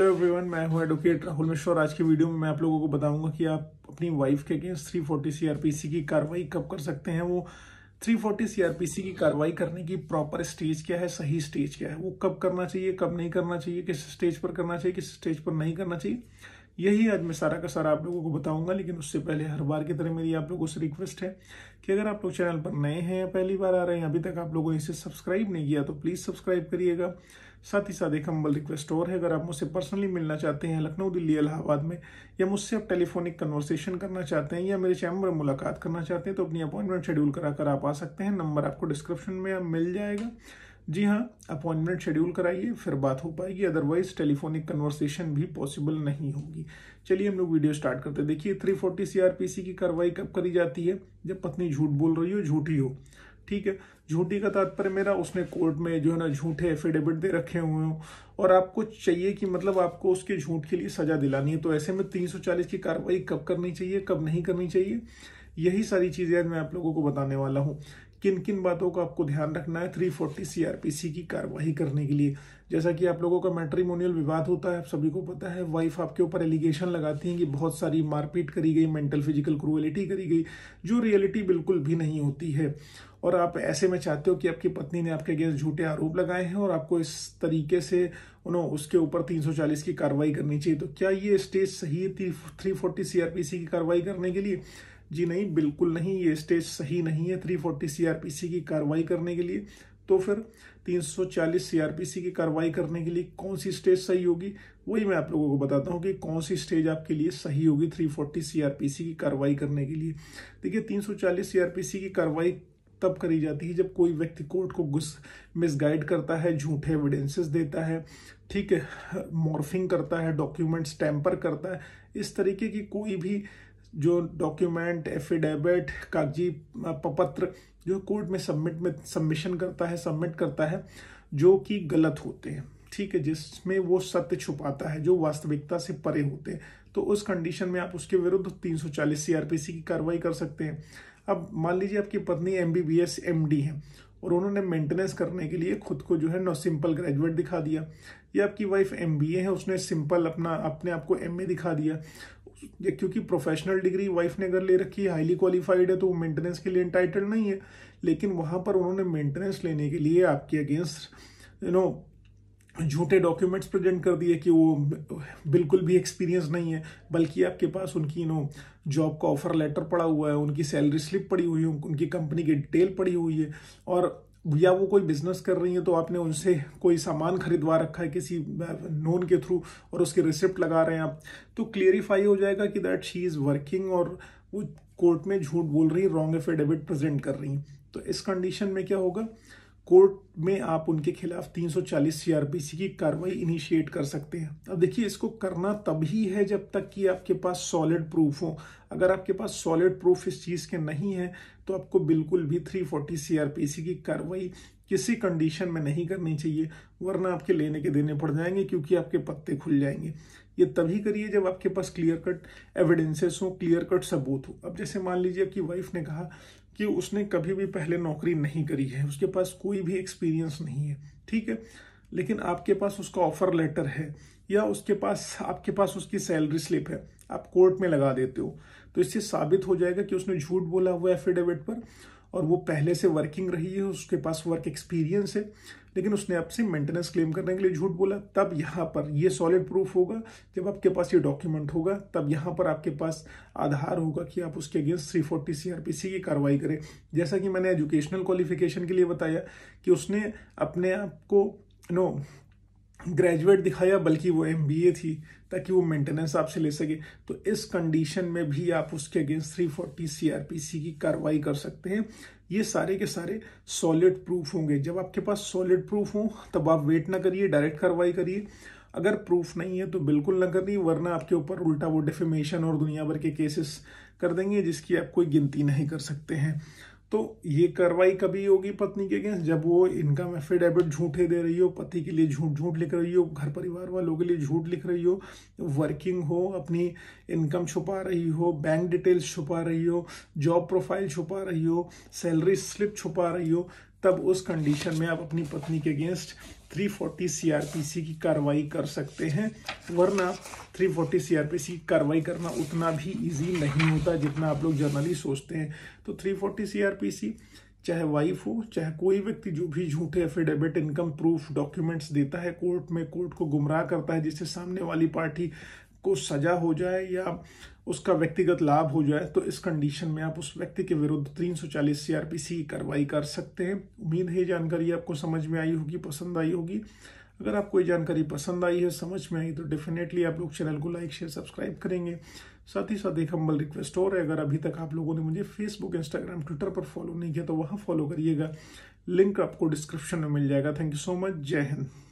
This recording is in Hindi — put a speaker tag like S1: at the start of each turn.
S1: हेलो एवरीवन मैं हूं एडवोकेट राहुल मिश्रा और आज की वीडियो में मैं आप लोगों को बताऊंगा कि आप अपनी वाइफ के अगेंस्ट 340 सी की कार्रवाई कब कर सकते हैं वो 340 सीआरपीसी की कार्रवाई करने की प्रॉपर स्टेज क्या है सही स्टेज क्या है वो कब करना चाहिए कब नहीं करना चाहिए किस स्टेज पर करना चाहिए किस स्टेज पर नहीं करना चाहिए यही आज मैं सारा का सारा आप लोगों को बताऊंगा लेकिन उससे पहले हर बार की तरह मेरी आप लोगों से रिक्वेस्ट है कि अगर आप लोग चैनल पर नए हैं या पहली बार आ रहे हैं अभी तक आप लोगों ने इसे सब्सक्राइब नहीं किया तो प्लीज़ सब्सक्राइब करिएगा साथ ही साथ एक हम्बल रिक्वेस्ट और है अगर आप मुझसे पर्सनली मिलना चाहते हैं लखनऊ दिल्ली इलाहाबाद में या मुझसे आप टेलीफोनिक कन्वर्सेशन करना चाहते हैं या मेरे चैम्बर में मुलाकात करना चाहते हैं तो अपनी अपॉइंटमेंट शेड्यूल कराकर आप आ सकते हैं नंबर आपको डिस्क्रिप्शन में मिल जाएगा जी हाँ अपॉइंटमेंट शेड्यूल कराइए फिर बात हो पाएगी अदरवाइज टेलीफोनिक कन्वर्सेशन भी पॉसिबल नहीं होगी चलिए हम लोग वीडियो स्टार्ट करते हैं देखिए 340 फोर्टी सीआरपीसी की कार्रवाई कब करी जाती है जब पत्नी झूठ बोल रही हो झूठी हो ठीक है झूठी का तात्पर्य मेरा उसने कोर्ट में जो है ना झूठे एफिडेविट दे रखे हुए हों और आपको चाहिए कि मतलब आपको उसके झूठ के लिए सजा दिलानी है तो ऐसे में 340 की कार्रवाई कब करनी चाहिए कब नहीं करनी चाहिए यही सारी चीज़ें आज मैं आप लोगों को बताने वाला हूँ किन किन बातों का आपको ध्यान रखना है 340 सीआरपीसी की कार्यवाही करने के लिए जैसा कि आप लोगों का मैट्रीमोनियल विवाद होता है आप सभी को पता है वाइफ आपके ऊपर एलिगेशन लगाती हैं कि बहुत सारी मारपीट करी गई मेंटल फिजिकल क्रुअलिटी करी गई जो रियलिटी बिल्कुल भी नहीं होती है और आप ऐसे में चाहते हो कि आपकी पत्नी ने आपके अगेंस्ट झूठे आरोप लगाए हैं और आपको इस तरीके से उन्होंने उसके ऊपर 340 की कार्रवाई करनी चाहिए तो क्या ये स्टेज सही है थ्री फोर्टी सीआरपीसी की कार्रवाई करने के लिए जी नहीं बिल्कुल नहीं ये स्टेज सही नहीं है 340 सी की कार्रवाई करने के लिए तो फिर 340 सीआरपीसी की कार्रवाई करने के लिए कौन सी स्टेज सही होगी वही मैं आप लोगों को बताता हूँ कि कौन सी स्टेज आपके लिए सही होगी 340 सीआरपीसी की कार्रवाई करने के लिए देखिए 340 सीआरपीसी की कार्रवाई तब करी जाती है जब कोई व्यक्ति कोर्ट को गुस्स मिसगाइड करता है झूठे एविडेंसेस देता है ठीक है मॉर्फिंग करता है डॉक्यूमेंट्स टैंपर करता है इस तरीके की कोई भी जो डॉक्यूमेंट एफिडेविट कागजी पपत्र जो कोर्ट में सबमिट में सबमिशन करता है सबमिट करता है जो कि गलत होते हैं ठीक है जिसमें वो सत्य छुपाता है जो वास्तविकता से परे होते हैं तो उस कंडीशन में आप उसके विरुद्ध 340 सीआरपीसी की कार्रवाई कर सकते हैं अब मान लीजिए आपकी पत्नी M B B S M D है और उन्होंने मेंटेनेंस करने के लिए खुद को जो है नो सिंपल ग्रेजुएट दिखा दिया या आपकी वाइफ एम बी ए है उसने सिंपल अपना अपने आप को एम ए दिखा दिया क्योंकि प्रोफेशनल डिग्री वाइफ ने अगर ले रखी है हाईली क्वालिफाइड है तो वो मेंटेनेंस के लिए इंटाइटल नहीं है लेकिन वहाँ पर उन्होंने मेंटेनेंस लेने के लिए आपके अगेंस्ट यू नो झूठे डॉक्यूमेंट्स प्रेजेंट कर दिए कि वो बिल्कुल भी एक्सपीरियंस नहीं है बल्कि आपके पास उनकी यू नो जॉब का ऑफर लेटर पड़ा हुआ है उनकी सैलरी स्लिप पड़ी हुई है उनकी कंपनी की डिटेल पड़ी हुई है और या वो कोई बिजनेस कर रही हैं तो आपने उनसे कोई सामान खरीदवा रखा है किसी नोन के थ्रू और उसकी रिसिप्ट लगा रहे हैं आप तो क्लियरिफाई हो जाएगा कि दैट शी इज़ वर्किंग और वो कोर्ट में झूठ बोल रही रॉन्ग एफिडेविट प्रेजेंट कर रही तो इस कंडीशन में क्या होगा कोर्ट में आप उनके खिलाफ 340 सीआरपीसी की कार्रवाई इनिशिएट कर सकते हैं अब देखिए इसको करना तभी है जब तक कि आपके पास सॉलिड प्रूफ हो अगर आपके पास सॉलिड प्रूफ इस चीज़ के नहीं है तो आपको बिल्कुल भी 340 सीआरपीसी की कार्रवाई किसी कंडीशन में नहीं करनी चाहिए वरना आपके लेने के देने पड़ जाएंगे क्योंकि आपके पत्ते खुल जाएंगे ये तभी करिए जब आपके पास क्लियर कट एविडेंसेस हो क्लियर कट सबूत हो अब जैसे मान लीजिए आपकी वाइफ ने कहा कि उसने कभी भी पहले नौकरी नहीं करी है उसके पास कोई भी एक्सपीरियंस नहीं है ठीक है लेकिन आपके पास उसका ऑफर लेटर है या उसके पास आपके पास उसकी सैलरी स्लिप है आप कोर्ट में लगा देते हो तो इससे साबित हो जाएगा कि उसने झूठ बोला हुआ एफिडेविट पर और वो पहले से वर्किंग रही है उसके पास वर्क एक्सपीरियंस है लेकिन उसने आपसे मेंटेनेंस क्लेम करने के लिए झूठ बोला तब यहाँ पर ये सॉलिड प्रूफ होगा जब आपके पास ये डॉक्यूमेंट होगा तब यहाँ पर आपके पास आधार होगा कि आप उसके against three forty C R P C की कार्रवाई करें जैसा कि मैंने एजुकेशनल क्वालिफिकेशन के लिए बताया कि उसने अपने आप को नो ग्रेजुएट दिखाया बल्कि वो एम थी ताकि वो मेंटेनेंस आपसे ले सके तो इस कंडीशन में भी आप उसके against three forty C R P C की कार्रवाई कर सकते हैं ये सारे के सारे सॉलिड प्रूफ होंगे जब आपके पास सॉलिड प्रूफ हो तब आप वेट ना करिए डायरेक्ट कार्रवाई करिए अगर प्रूफ नहीं है तो बिल्कुल ना करिए वरना आपके ऊपर उल्टा वो डिफेमेशन और दुनिया भर के केसेस कर देंगे जिसकी आप कोई गिनती नहीं कर सकते हैं तो ये कार्रवाई कभी होगी पत्नी के अगेंस्ट जब वो इनकम एफिडेविट झूठे दे रही हो पति के लिए झूठ झूठ लिख रही हो घर परिवार वालों के लिए झूठ लिख रही हो वर्किंग हो अपनी इनकम छुपा रही हो बैंक डिटेल्स छुपा रही हो जॉब प्रोफाइल छुपा रही हो सैलरी स्लिप छुपा रही हो तब उस कंडीशन में आप अपनी पत्नी के अगेंस्ट 340 सीआरपीसी की कार्रवाई कर सकते हैं वरना 340 सीआरपीसी की कार्रवाई करना उतना भी इजी नहीं होता जितना आप लोग जर्नली सोचते हैं तो 340 सीआरपीसी चाहे वाइफ हो चाहे कोई व्यक्ति जो भी झूठे एफिडेविट इनकम प्रूफ डॉक्यूमेंट्स देता है कोर्ट में कोर्ट को गुमराह करता है जिससे सामने वाली पार्टी को सजा हो जाए या उसका व्यक्तिगत लाभ हो जाए तो इस कंडीशन में आप उस व्यक्ति के विरुद्ध 340 सीआरपीसी की कार्रवाई कर सकते हैं उम्मीद है जानकारी आपको समझ में आई होगी पसंद आई होगी अगर आपको ये जानकारी पसंद आई है समझ में आई तो डेफिनेटली आप लोग चैनल को लाइक शेयर सब्सक्राइब करेंगे साथ ही साथ एक हम्बल रिक्वेस्ट और है अगर अभी तक आप लोगों ने मुझे फेसबुक इंस्टाग्राम ट्विटर पर फॉलो नहीं किया तो वहाँ फॉलो करिएगा लिंक आपको डिस्क्रिप्शन में मिल जाएगा थैंक यू सो मच जय हिंद